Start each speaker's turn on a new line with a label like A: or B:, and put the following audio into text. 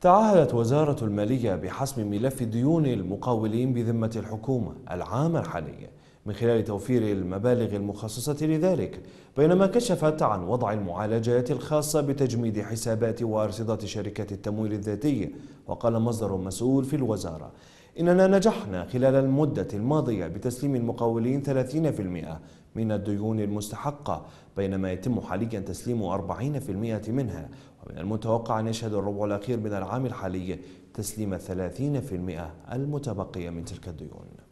A: تعهدت وزارة المالية بحسم ملف ديون المقاولين بذمة الحكومة العام الحالي من خلال توفير المبالغ المخصصة لذلك بينما كشفت عن وضع المعالجات الخاصة بتجميد حسابات وأرصدة شركات التمويل الذاتي وقال مصدر مسؤول في الوزارة إننا نجحنا خلال المدة الماضية بتسليم المقاولين 30% من الديون المستحقة بينما يتم حاليا تسليم 40% منها ومن المتوقع أن يشهد الربع الأخير من العام الحالي تسليم 30% المتبقية من تلك الديون